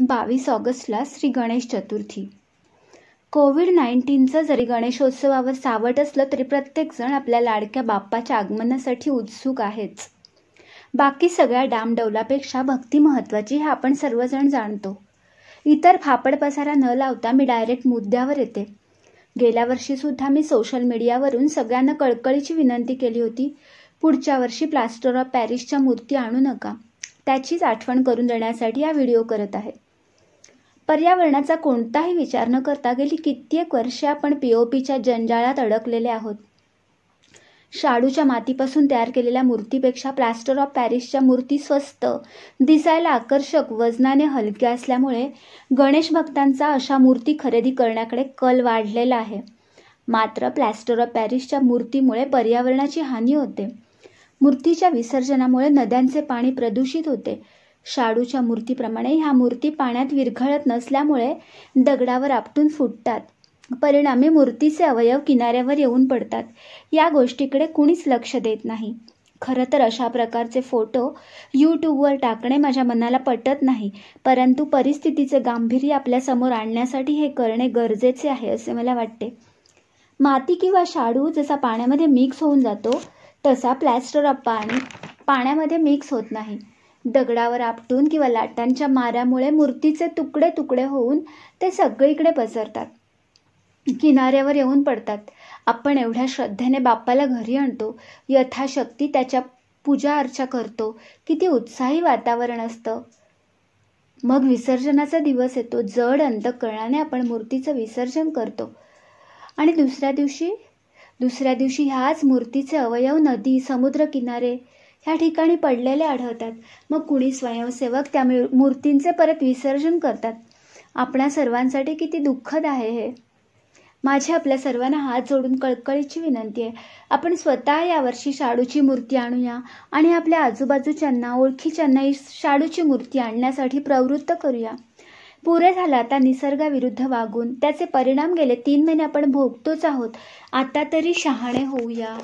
बावीस ऑगस्टला श्री गणेश चतुर्थी कोविड नाईन्टीनचं जरी गणेशोत्सवावर सावट असलं तरी प्रत्येकजण आपल्या लाडक्या बाप्पाच्या आगमनासाठी उत्सुक आहेच बाकी सगळ्या डामडौलापेक्षा भक्ती महत्त्वाची हे आपण सर्वजण जाणतो इतर फापड पसारा न लावता मी डायरेक्ट मुद्द्यावर येते गेल्या वर्षीसुद्धा मी सोशल मीडियावरून सगळ्यांना कळकळीची विनंती केली होती पुढच्या वर्षी प्लास्टर ऑफ पॅरिसच्या मूर्ती आणू नका त्याचीच आठवण करून देण्यासाठी हा व्हिडिओ करत आहे पर्यावरणाचा कोणताही विचार न करता गेली कित्येक वर्षे आपण पीच्या जंजाळात अडकलेले आहोत शाडूच्या मातीपासून तयार केलेल्या मूर्तीपेक्षा प्लास्टर ऑफ पॅरिसच्या मूर्ती स्वस्त दिसायला आकर्षक वजनाने हलक्या असल्यामुळे गणेश भक्तांचा अशा मूर्ती खरेदी करण्याकडे कल वाढलेला आहे मात्र प्लॅस्टर ऑफ पॅरिसच्या मूर्तीमुळे पर्यावरणाची हानी होते मूर्तीच्या विसर्जनामुळे नद्यांचे पाणी प्रदूषित होते शाडूच्या मूर्तीप्रमाणे ह्या मूर्ती पाण्यात विरघळत नसल्यामुळे दगडावर आपटून फुटतात परिणामी मूर्तीचे अवयव किनाऱ्यावर येऊन पडतात या गोष्टीकडे कुणीच लक्ष देत नाही खरं तर अशा प्रकारचे फोटो यूट्यूबवर टाकणे माझ्या मनाला पटत नाही परंतु परिस्थितीचे गांभीर्य आपल्यासमोर आणण्यासाठी हे करणे गरजेचे आहे असे मला वाटते माती किंवा शाडू जसा पाण्यामध्ये मिक्स होऊन जातो तसा प्लॅस्टर ऑफ पाणी पाण्यामध्ये मिक्स होत नाही दगडावर आपटून किंवा लाटांच्या माऱ्यामुळे मूर्तीचे तुकडे तुकडे होऊन ते सगळीकडे पसरतात किनाऱ्यावर येऊन पडतात आपण एवढ्या श्रद्धेने बाप्पाला घरी आणतो यथाशक्ती त्याच्या पूजा अर्चा करतो किती उत्साही वातावरण असतं मग विसर्जनाचा दिवस येतो जड अंतकरणाने आपण मूर्तीचं विसर्जन करतो आणि दुसऱ्या दिवशी दुसऱ्या दिवशी ह्याच मूर्तीचे अवयव नदी समुद्रकिनारे ह्या ठिकाणी पडलेले आढळतात मग कुणी स्वयंसेवक त्या मूर्तींचे परत विसर्जन करतात आपल्या सर्वांसाठी किती दुःखद आहे हे माझ्या आपल्या सर्वांना हात जोडून कळकळीची विनंती आहे आपण स्वतः यावर्षी शाडूची मूर्ती आणूया आणि आपल्या आजूबाजूच्यांना ओळखीच्यांनाही शाडूची मूर्ती आणण्यासाठी प्रवृत्त करूया पुरे झाला आता निसर्गाविरुद्ध वागून त्याचे परिणाम गेले तीन महिने आपण भोगतोच आहोत आता तरी शहाणे होऊया